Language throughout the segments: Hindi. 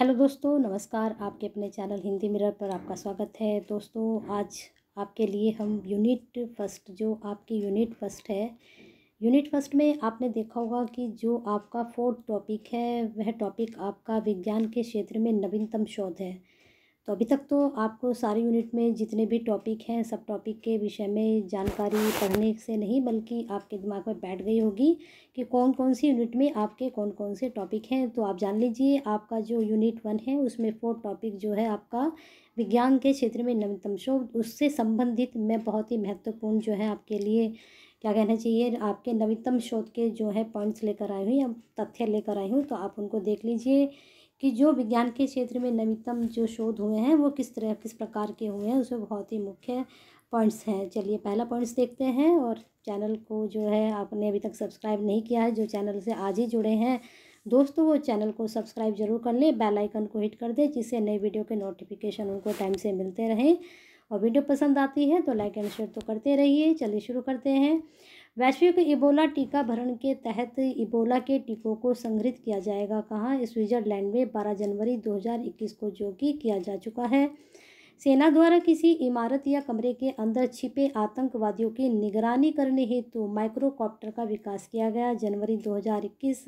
हेलो दोस्तों नमस्कार आपके अपने चैनल हिंदी मिरर पर आपका स्वागत है दोस्तों आज आपके लिए हम यूनिट फर्स्ट जो आपकी यूनिट फर्स्ट है यूनिट फर्स्ट में आपने देखा होगा कि जो आपका फोर्थ टॉपिक है वह टॉपिक आपका विज्ञान के क्षेत्र में नवीनतम शोध है तो अभी तक तो आपको सारे यूनिट में जितने भी टॉपिक हैं सब टॉपिक के विषय में जानकारी पढ़ने से नहीं बल्कि आपके दिमाग में बैठ गई होगी कि कौन कौन सी यूनिट में आपके कौन कौन से टॉपिक हैं तो आप जान लीजिए आपका जो यूनिट वन है उसमें फोर टॉपिक जो है आपका विज्ञान के क्षेत्र में नवीनतम शोध उससे संबंधित मैं बहुत ही महत्वपूर्ण जो है आपके लिए क्या कहना चाहिए आपके नवीनतम शोध के जो है पॉइंट्स लेकर आई हूँ या तथ्य लेकर आई हूँ तो आप उनको देख लीजिए कि जो विज्ञान के क्षेत्र में नवीनतम जो शोध हुए हैं वो किस तरह किस प्रकार के हुए हैं उसमें बहुत ही मुख्य पॉइंट्स हैं चलिए पहला पॉइंट्स देखते हैं और चैनल को जो है आपने अभी तक सब्सक्राइब नहीं किया है जो चैनल से आज ही जुड़े हैं दोस्तों वो चैनल को सब्सक्राइब जरूर कर लें बेल आइकन को हिट कर दें जिससे नए वीडियो के नोटिफिकेशन उनको टाइम से मिलते रहें और वीडियो पसंद आती है तो लाइक एंड शेयर तो करते रहिए चलिए शुरू करते हैं वैश्विक इबोला टीका भरण के तहत इबोला के टीकों को संग्रहित किया जाएगा कहाँ स्विट्जरलैंड में 12 जनवरी 2021 को जो कि किया जा चुका है सेना द्वारा किसी इमारत या कमरे के अंदर छिपे आतंकवादियों की निगरानी करने हेतु माइक्रोकॉप्टर का विकास किया गया जनवरी 2021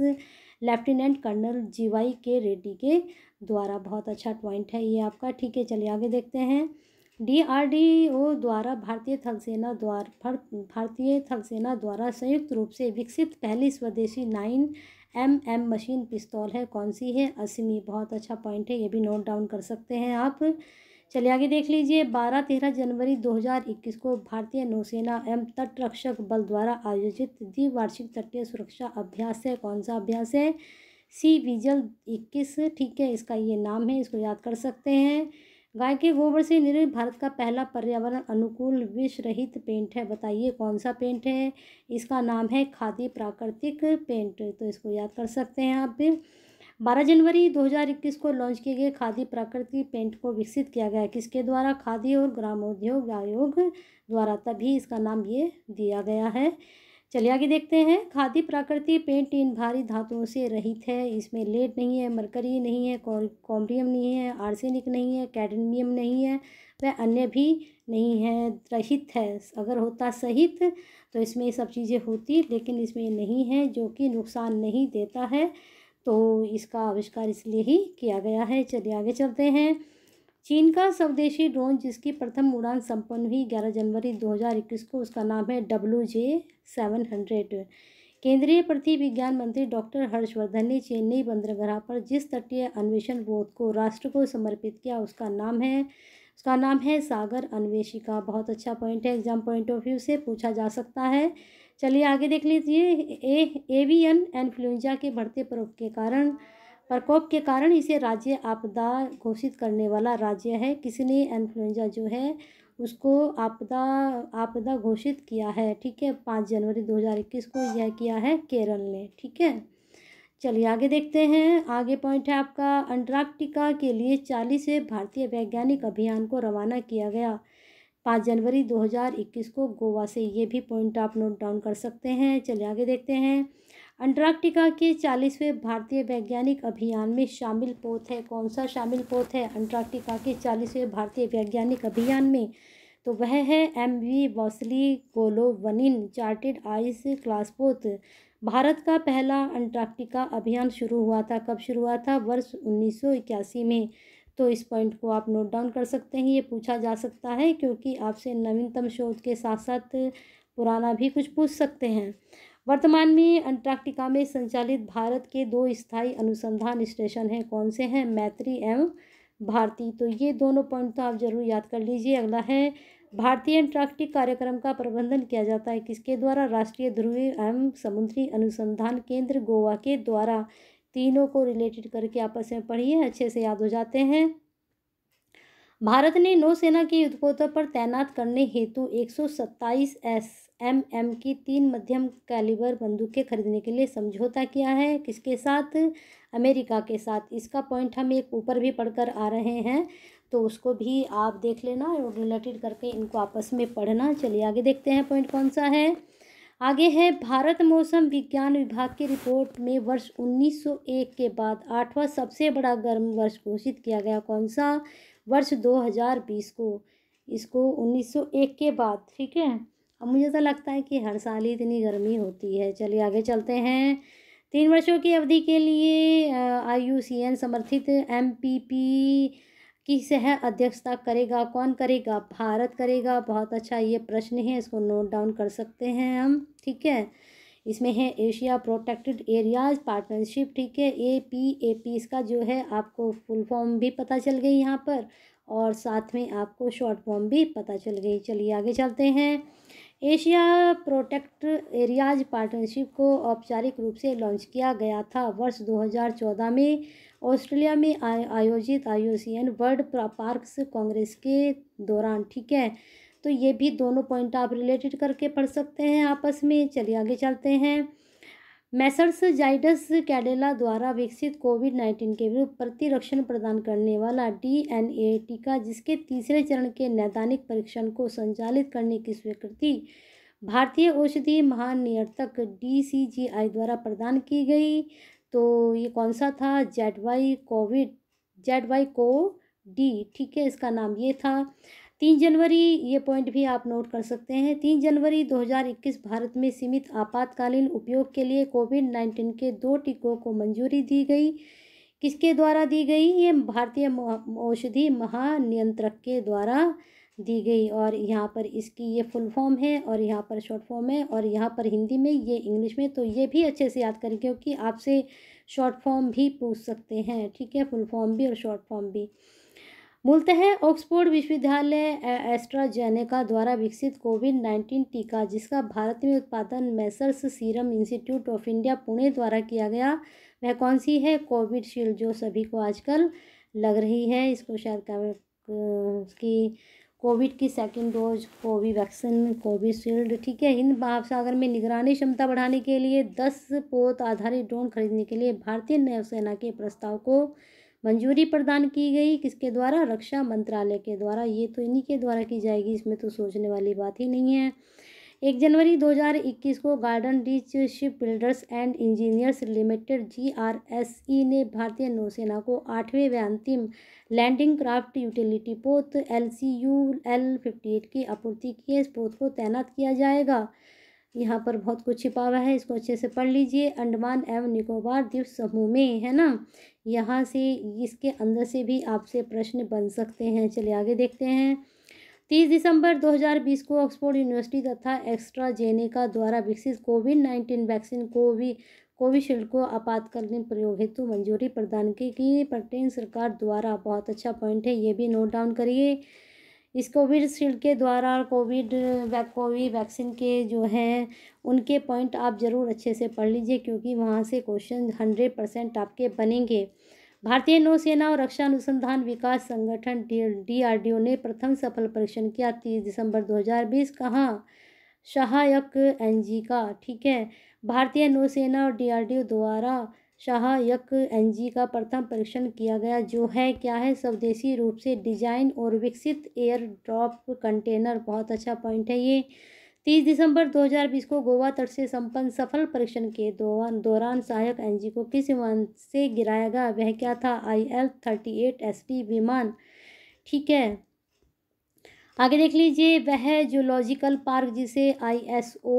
लेफ्टिनेंट कर्नल जीवाई के रेड्डी के द्वारा बहुत अच्छा पॉइंट है ये आपका ठीक है चलिए आगे देखते हैं डीआरडीओ द्वारा भारतीय थल सेना द्वारा भारतीय थल सेना द्वारा संयुक्त रूप से विकसित पहली स्वदेशी नाइन एम एम मशीन पिस्तौल है कौन सी है असमी बहुत अच्छा पॉइंट है ये भी नोट डाउन कर सकते हैं आप चलिए आगे देख लीजिए बारह तेरह जनवरी दो हज़ार इक्कीस को भारतीय नौसेना एवं तटरक्षक बल द्वारा आयोजित द्विवार्षिक तटीय सुरक्षा अभ्यास है कौन सा अभ्यास है सी विजल इक्कीस ठीक है इसका ये नाम है इसको याद कर सकते हैं गाय के गोबर से निर्मित भारत का पहला पर्यावरण अनुकूल विष रहित पेंट है बताइए कौन सा पेंट है इसका नाम है खादी प्राकृतिक पेंट तो इसको याद कर सकते हैं आप बारह जनवरी 2021 को लॉन्च किए गए खादी प्राकृतिक पेंट को विकसित किया गया किसके द्वारा खादी और ग्रामोद्योग आयोग द्वारा तभी इसका नाम ये दिया गया है चलिए आगे देखते हैं खादी प्राकृतिक पेंट इन भारी धातुओं से रहित है इसमें लेड नहीं है मरकरी नहीं है कॉम्बियम नहीं है आर्सेनिक नहीं है कैडमियम नहीं है वह अन्य भी नहीं है रहित है अगर होता सहित तो इसमें सब चीज़ें होती लेकिन इसमें नहीं है जो कि नुकसान नहीं देता है तो इसका आविष्कार इसलिए ही किया गया है चलिए आगे चलते हैं चीन का स्वदेशी ड्रोन जिसकी प्रथम उड़ान संपन्न हुई 11 जनवरी 2021 को उसका नाम है डब्ल्यू जे सेवन हंड्रेड केंद्रीय पृथ्वी विज्ञान मंत्री डॉक्टर हर्षवर्धन ने चेन्नई बंदरगाह पर जिस तटीय अन्वेषण बोध को राष्ट्र को समर्पित किया उसका नाम है उसका नाम है सागर अन्वेषिका बहुत अच्छा पॉइंट है एग्जाम पॉइंट ऑफ व्यू से पूछा जा सकता है चलिए आगे देख लीजिए ए एवियन इन्फ्लुएंजा के बढ़ते प्रकोप के कारण प्रकोप के कारण इसे राज्य आपदा घोषित करने वाला राज्य है किसी ने इन्फ्लुएंजा जो है उसको आपदा आपदा घोषित किया है ठीक है पाँच जनवरी दो हज़ार इक्कीस को यह किया है केरल ने ठीक है चलिए आगे देखते हैं आगे पॉइंट है आपका अंटार्कटिका के लिए चालीस भारतीय वैज्ञानिक अभियान को रवाना किया गया पाँच जनवरी 2021 को गोवा से ये भी पॉइंट आप नोट डाउन कर सकते हैं चलिए आगे देखते हैं अंटार्कटिका के चालीसवें भारतीय वैज्ञानिक अभियान में शामिल पोत है कौन सा शामिल पोत है अंटार्कटिका के चालीसवें भारतीय वैज्ञानिक अभियान में तो वह है M V Vasily Golovnin chartered ice क्लासपोत भारत का पहला अंटार्कटिका अभियान शुरू हुआ था कब शुरू हुआ था वर्ष उन्नीस में तो इस पॉइंट को आप नोट डाउन कर सकते हैं ये पूछा जा सकता है क्योंकि आपसे नवीनतम शोध के साथ साथ पुराना भी कुछ पूछ सकते हैं वर्तमान में अंटार्कटिका में संचालित भारत के दो स्थायी अनुसंधान स्टेशन हैं कौन से हैं मैत्री एवं भारती तो ये दोनों पॉइंट तो आप जरूर याद कर लीजिए अगला है भारतीय अंटार्कटिक कार्यक्रम का प्रबंधन किया जाता है किसके द्वारा राष्ट्रीय ध्रुवीय एवं समुद्री अनुसंधान केंद्र गोवा के द्वारा तीनों को रिलेटेड करके आपस में पढ़िए अच्छे से याद हो जाते हैं भारत ने नौसेना के युद्धपोतों पर तैनात करने हेतु 127 एस एम एम की तीन मध्यम कैलिबर बंदूकें खरीदने के लिए समझौता किया है किसके साथ अमेरिका के साथ इसका पॉइंट हम एक ऊपर भी पढ़कर आ रहे हैं तो उसको भी आप देख लेना और रिलेटेड करके इनको आपस में पढ़ना चलिए आगे देखते हैं पॉइंट कौन सा है आगे है भारत मौसम विज्ञान विभाग की रिपोर्ट में वर्ष 1901 के बाद आठवां सबसे बड़ा गर्म वर्ष घोषित किया गया कौन सा वर्ष 2020 को इसको 1901 के बाद ठीक है अब मुझे तो लगता है कि हर साल ही इतनी गर्मी होती है चलिए आगे चलते हैं तीन वर्षों की अवधि के लिए आई समर्थित एम की सह अध्यक्षता करेगा कौन करेगा भारत करेगा बहुत अच्छा ये प्रश्न है इसको नोट डाउन कर सकते हैं हम ठीक है इसमें है एशिया प्रोटेक्टेड एरियाज पार्टनरशिप ठीक है ए पी ए पी इसका जो है आपको फुल फॉर्म भी पता चल गई यहाँ पर और साथ में आपको शॉर्ट फॉर्म भी पता चल गई चलिए आगे चलते हैं एशिया प्रोटेक्ट एरियाज पार्टनरशिप को औपचारिक रूप से लॉन्च किया गया था वर्ष 2014 में ऑस्ट्रेलिया में आयोजित आई वर्ल्ड पार्क्स कांग्रेस के दौरान ठीक है तो ये भी दोनों पॉइंट आप रिलेटेड करके पढ़ सकते हैं आपस में चलिए आगे चलते हैं मैसर्स जाइडस कैडेला द्वारा विकसित कोविड नाइन्टीन के विरुद्ध प्रतिरक्षण प्रदान करने वाला डीएनए टीका जिसके तीसरे चरण के नैदानिक परीक्षण को संचालित करने की स्वीकृति भारतीय औषधि महानियंत्रक डीसीजीआई द्वारा प्रदान की गई तो ये कौन सा था Z Y Covid Z Y co D ठीक है इसका नाम ये था तीन जनवरी ये पॉइंट भी आप नोट कर सकते हैं तीन जनवरी 2021 भारत में सीमित आपातकालीन उपयोग के लिए कोविड नाइन्टीन के दो टीकों को मंजूरी दी गई किसके द्वारा दी गई ये भारतीय औषधि महानियंत्रक के द्वारा दी गई और यहाँ पर इसकी ये फुल फॉर्म है और यहाँ पर शॉर्ट फॉर्म है और यहाँ पर हिंदी में ये इंग्लिश में तो ये भी अच्छे से याद करें क्योंकि आपसे शॉर्ट फॉर्म भी पूछ सकते हैं ठीक है फुल फॉर्म भी और शॉर्ट फॉर्म भी मूलतः ऑक्सफोर्ड विश्वविद्यालय एस्ट्राजेनेका द्वारा विकसित कोविड नाइन्टीन टीका जिसका भारत में उत्पादन messrs Serum Institute of India Pune द्वारा किया गया वह कौन सी है कोविडशील्ड जो सभी को आजकल लग रही है इसको शायद उसकी कोविड की सेकेंड डोज कोविवैक्सीन कोविशील्ड ठीक है हिंद महासागर में निगरानी क्षमता बढ़ाने के लिए दस पोत आधारित ड्रोन खरीदने के लिए भारतीय नौसेना के प्रस्ताव को मंजूरी प्रदान की गई किसके द्वारा रक्षा मंत्रालय के द्वारा ये तो इन्हीं के द्वारा की जाएगी इसमें तो सोचने वाली बात ही नहीं है एक जनवरी 2021 को Garden Reach Ship Builders and Engineers Limited G R S E ने भारतीय नौसेना को आठवें व अंतिम लैंडिंग क्राफ्ट यूटिलिटी पोत L C U L fifty eight की आपूर्ति किए इस पोत को तैनात किया जाएगा यहाँ पर बहुत कुछ छिपा हुआ है इसको अच्छे से पढ़ लीजिए अंडमान एवं निकोबार द्वीप समूह में है ना यहाँ से इसके अंदर से भी आपसे प्रश्न बन सकते हैं चलिए आगे देखते हैं तीस दिसंबर 2020 को ऑक्सफोर्ड यूनिवर्सिटी तथा एक्स्ट्राजेनेका द्वारा विकसित Covid nineteen vaccine Covi Covishield को आपातकालीन प्रयोग हेतु मंजूरी प्रदान की गई ब्रिटेन सरकार द्वारा बहुत अच्छा पॉइंट है ये भी नोट डाउन करिए इस कोविड शील्ड के द्वारा कोविड कोविड वैक्सीन के जो हैं उनके पॉइंट आप ज़रूर अच्छे से पढ़ लीजिए क्योंकि वहाँ से क्वेश्चन हंड्रेड परसेंट आपके बनेंगे भारतीय नौसेना और रक्षा अनुसंधान विकास संगठन डीआरडीओ ने प्रथम सफल परीक्षण किया तीस दिसंबर 2020 कहाँ सहायक एनजी का ठीक है भारतीय नौसेना और डी द्वारा सहायक एन जी का प्रथम परीक्षण किया गया जो है क्या है स्वदेशी रूप से डिजाइन और विकसित एयर ड्रॉप कंटेनर बहुत अच्छा पॉइंट है ये तीस दिसंबर 2020 को गोवा तट से संपन्न सफल परीक्षण के दौरान दौरान सहायक एनजी को किस विमान से गिराया गया वह क्या था I L thirty eight S विमान ठीक है आगे देख लीजिए वह जूलॉजिकल पार्क जिसे आई एस ओ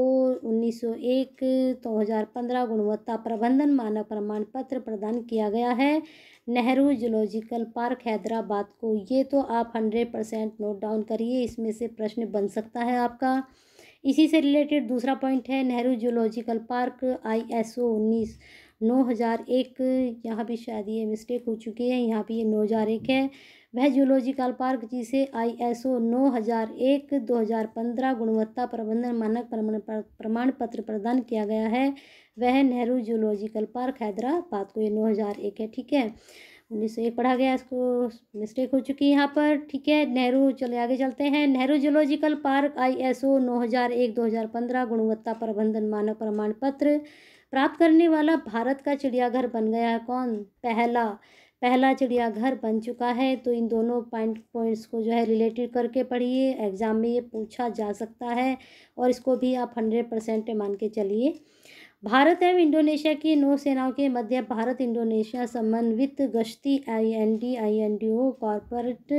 उन्नीस सौ एक दो हज़ार पंद्रह गुणवत्ता प्रबंधन मानक प्रमाण पत्र प्रदान किया गया है नेहरू जूलॉजिकल पार्क हैदराबाद को ये तो आप हंड्रेड परसेंट नोट डाउन करिए इसमें से प्रश्न बन सकता है आपका इसी से रिलेटेड दूसरा पॉइंट है Nehru zoological park I S O उन्नीस नौ हज़ार एक यहाँ भी शायद ये मिस्टेक हो चुकी है यहाँ पर ये नौ हज़ार एक है वह जूलॉजिकल पार्क जिसे आई एस ओ नौ हजार एक दो हजार पंद्रह गुणवत्ता प्रबंधन मानक प्रमाण पत्र प्रदान किया गया है वह नेहरू जूलॉजिकल पार्क हैदराबाद को ये नौ हजार एक है ठीक है उन्नीस सौ एक पढ़ा गया इसको मिस्टेक हो चुकी है यहाँ पर ठीक है नेहरू चले आगे चलते हैं Nehru zoological park I S O नौ हजार एक दो हजार पंद्रह गुणवत्ता प्रबंधन मानक प्रमाण पत्र प्राप्त करने वाला भारत का चिड़ियाघर बन गया है कौन पहला पहला चिड़ियाघर बन चुका है तो इन दोनों पॉइंट पॉइंट्स को जो है रिलेटेड करके पढ़िए एग्ज़ाम में ये पूछा जा सकता है और इसको भी आप हंड्रेड परसेंट मान के चलिए भारत एवं इंडोनेशिया की नौसेनाओं के मध्य भारत इंडोनेशिया समन्वित गश्ती I N D I N D O corporate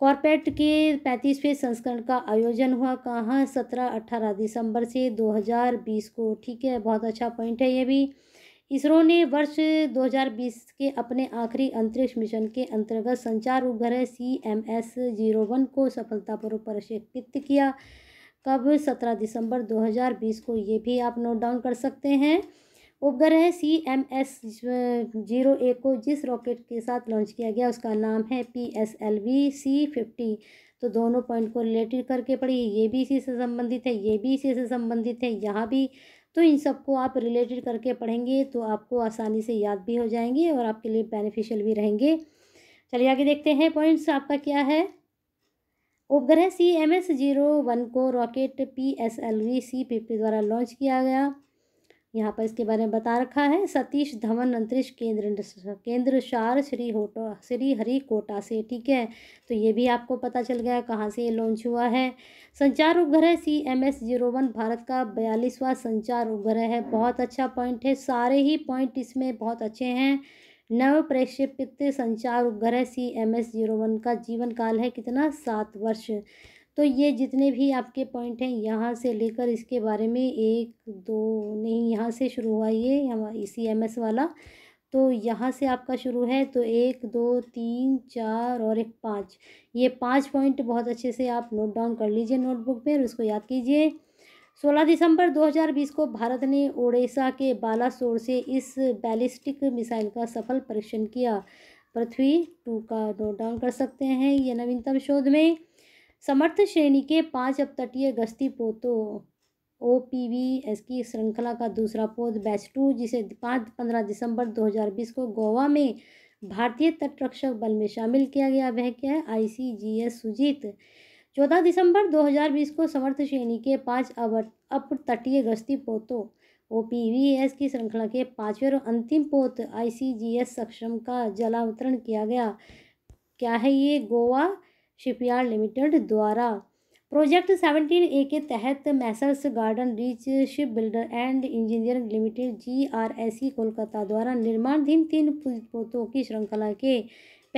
corporate के पैंतीसवें संस्करण का आयोजन हुआ कहाँ सत्रह अट्ठारह दिसंबर से बीस को ठीक है बहुत अच्छा पॉइंट है ये भी इसरो ने वर्ष 2020 के अपने आखिरी अंतरिक्ष मिशन के अंतर्गत संचार उपग्रह C M S zero one को सफलतापूर्वक प्रक्षेपित किया कब 17 दिसंबर 2020 को ये भी आप नोट डाउन कर सकते हैं उपग्रह सी एम एस जीरो एक को जिस रॉकेट के साथ लॉन्च किया गया उसका नाम है P S L V C fifty तो दोनों पॉइंट को रिलेटेड करके पढ़िए ये भी इसी से संबंधित है ये भी इसी से संबंधित है यहाँ भी तो इन सबको आप रिलेटेड करके पढ़ेंगे तो आपको आसानी से याद भी हो जाएंगे और आपके लिए बेनिफिशियल भी रहेंगे चलिए आगे देखते हैं पॉइंट्स आपका क्या है उपग्रह C M S zero one को rocket P S L V C fifty द्वारा लॉन्च किया गया यहाँ पर इसके बारे में बता रखा है सतीश धवन अंतरिक्ष केंद्र केंद्र शार श्री होटो श्री हरि कोटा से ठीक है तो ये भी आपको पता चल गया कहाँ से ये लॉन्च हुआ है संचार उपग्रह C M S zero one Bharat का बयालीसवा संचार उपग्रह है बहुत अच्छा पॉइंट है सारे ही पॉइंट इसमें बहुत अच्छे हैं नव प्रक्षेपित संचार उपग्रह C M S zero one का जीवन काल है कितना सात वर्ष तो ये जितने भी आपके पॉइंट हैं यहाँ से लेकर इसके बारे में एक दो नहीं यहाँ से शुरू हुआ ये हमारा सी एम एस वाला तो यहाँ से आपका शुरू है तो एक दो तीन चार और एक पाँच ये पाँच पॉइंट बहुत अच्छे से आप नोट डाउन कर लीजिए नोटबुक में और उसको याद कीजिए सोलह दिसंबर 2020 को भारत ने ओडिशा के बालासोर से इस बैलिस्टिक मिसाइल का सफल परीक्षण किया पृथ्वी टू का नोट डाउन कर सकते हैं ये नवीनतम शोध में समर्थ श्रेणी के पांच अपतटीय गश्ती पोतों ओ पी वी एस की श्रृंखला का दूसरा पोत बैच टू जिसे पाँच पंद्रह दिसंबर 2020 को गोवा में भारतीय तटरक्षक बल में शामिल किया गया वह क्या है आई सी जी एस सुजीत चौदह दिसंबर 2020 को समर्थ श्रेणी के पांच अप तटीय गश्ती पोतों ओ पी वी एस की श्रृंखला के पाँचवें और अंतिम पोत आई सी जी एस सक्षम का जलावतरण किया गया क्या है ये गोवा शिपयार्ड लिमिटेड द्वारा प्रोजेक्ट सेवनटीन ए के तहत messrs Garden Reach Ship Builder and Engineering Limited G R S E Kolkata द्वारा निर्माणधीन तीन पोतों की श्रृंखला के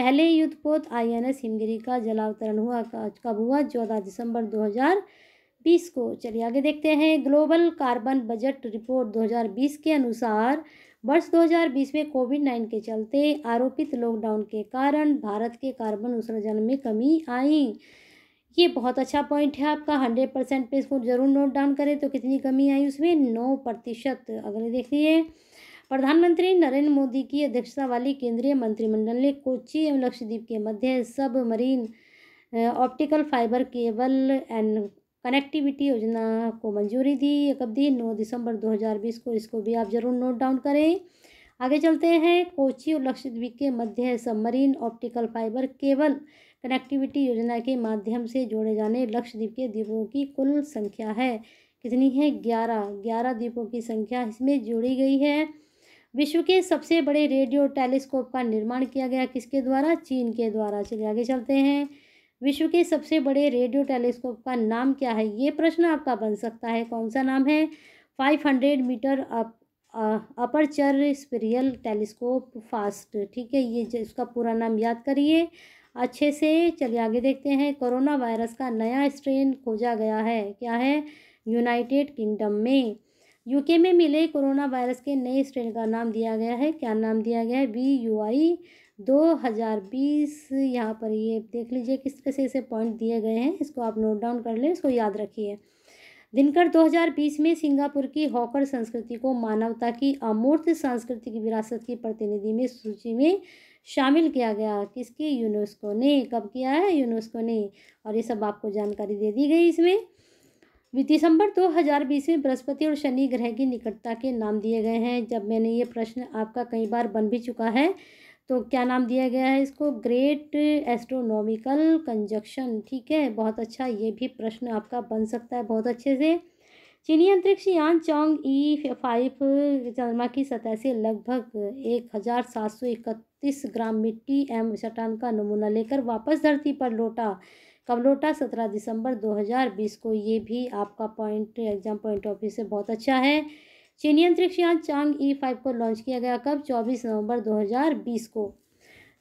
पहले युद्धपोत आई एन एस हिमगिरी का जलावतरण हुआ कब हुआ चौदह दिसंबर दो हज़ार बीस को चलिए आगे देखते हैं ग्लोबल कार्बन बजट रिपोर्ट 2020 के अनुसार वर्ष 2020 में कोविड नाइन के चलते आरोपित लॉकडाउन के कारण भारत के कार्बन उत्सर्जन में कमी आई ये बहुत अच्छा पॉइंट है आपका हंड्रेड परसेंट पे इसको जरूर नोट डाउन करें तो कितनी कमी आई उसमें नौ प्रतिशत अगले देखिए प्रधानमंत्री नरेंद्र मोदी की अध्यक्षता वाली केंद्रीय मंत्रिमंडल ने कोच्चि एवं लक्षद्वीप के मध्य marine optical fibre cable and connectivity योजना को मंजूरी दी कब दी नौ दिसंबर 2020 को इसको भी आप ज़रूर नोट डाउन करें आगे चलते हैं कोची और लक्षद्वीप के मध्य submarine optical fibre cable connectivity योजना के माध्यम से जोड़े जाने लक्षद्वीप के द्वीपों की कुल संख्या है कितनी है ग्यारह ग्यारह द्वीपों की संख्या इसमें जोड़ी गई है विश्व के सबसे बड़े रेडियो टेलीस्कोप का निर्माण किया गया किसके द्वारा चीन के द्वारा चलिए आगे चलते हैं विश्व के सबसे बड़े रेडियो टेलीस्कोप का नाम क्या है ये प्रश्न आपका बन सकता है कौन सा नाम है five hundred metre up aperture spherical telescope FAST ठीक है ये इसका पूरा नाम याद करिए अच्छे से चलिए आगे देखते हैं कोरोना वायरस का नया स्ट्रेन खोजा गया है क्या है यूनाइटेड किंगडम में यूके में मिले कोरोना वायरस के नए स्ट्रेन का नाम दिया गया है क्या नाम दिया गया है वी यू आई 2020 यहाँ पर ये देख लीजिए किस तरह से इसे पॉइंट दिए गए हैं इसको आप नोट डाउन कर लें इसको याद रखिए दिनकर 2020 में सिंगापुर की हॉकर संस्कृति को मानवता की अमूर्त सांस्कृतिक विरासत की प्रतिनिधि में सूची में शामिल किया गया किसकी यूनेस्को ने कब किया है यूनेस्को ने और ये सब आपको जानकारी दे दी गई इसमें दिसंबर 2020 में बृहस्पति और शनि ग्रह की निकटता के नाम दिए गए हैं जब मैंने ये प्रश्न आपका कई बार बन भी चुका है तो क्या नाम दिया गया है इसको ग्रेट एस्ट्रोनॉमिकल कंजक्शन ठीक है बहुत अच्छा ये भी प्रश्न आपका बन सकता है बहुत अच्छे से चीनी अंतरिक्ष यान चौंग ई फाइव चंद्रमा की सतह से लगभग एक हज़ार सात सौ इकतीस ग्राम मिट्टी एम चट्टान का नमूना लेकर वापस धरती पर लौटा कब लौटा सत्रह दिसंबर दो हज़ार बीस को ये भी आपका point exam point of view से बहुत अच्छा है चीनी अंतरिक्ष यान चांग ई फाइव को लॉन्च किया गया कब चौबीस नवंबर 2020 को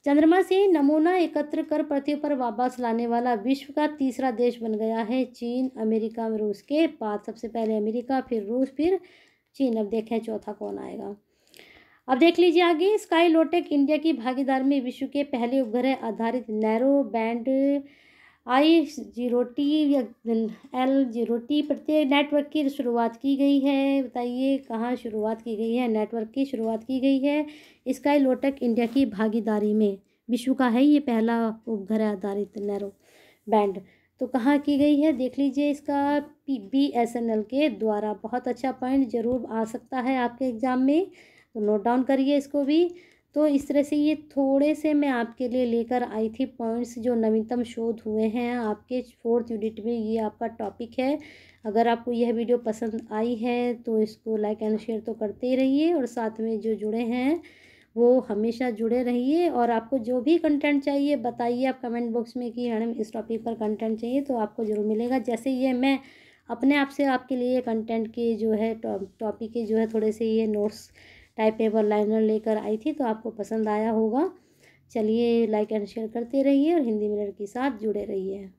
चंद्रमा से नमूना एकत्र कर पृथ्वी पर वापस लाने वाला विश्व का तीसरा देश बन गया है चीन अमेरिका और रूस के बाद सबसे पहले अमेरिका फिर रूस फिर चीन अब देखें चौथा कौन आएगा अब देख लीजिए आगे स्काई लोटेक इंडिया की भागीदारी में विश्व के पहले उपग्रह आधारित narrow band I zero T L zero T प्रत्येक नेटवर्क की शुरुआत की गई है बताइए कहाँ शुरुआत की गई है नेटवर्क की शुरुआत की गई है स्काई लोटक इंडिया की भागीदारी में विश्व का है ये पहला उपग्रह आधारित नैरो बैंड तो कहाँ की गई है देख लीजिए इसका P B S N L के द्वारा बहुत अच्छा पॉइंट जरूर आ सकता है आपके एग्ज़ाम में तो नोट डाउन करिए इसको भी तो इस तरह से ये थोड़े से मैं आपके लिए लेकर आई थी पॉइंट्स जो नवीनतम शोध हुए हैं आपके फोर्थ यूनिट में ये आपका टॉपिक है अगर आपको यह वीडियो पसंद आई है तो इसको लाइक एंड शेयर तो करते ही रहिए और साथ में जो जुड़े हैं वो हमेशा जुड़े रहिए और आपको जो भी कंटेंट चाहिए बताइए आप कमेंट बॉक्स में कि मैडम इस टॉपिक पर कंटेंट चाहिए तो आपको ज़रूर मिलेगा जैसे ये मैं अपने आप से आपके लिए कंटेंट के जो है टॉपिक के जो है थोड़े से ये नोट्स टाइप पेपर लाइनर लेकर आई थी तो आपको पसंद आया होगा चलिए लाइक एंड शेयर करते रहिए और हिंदी मिलर के साथ जुड़े रहिए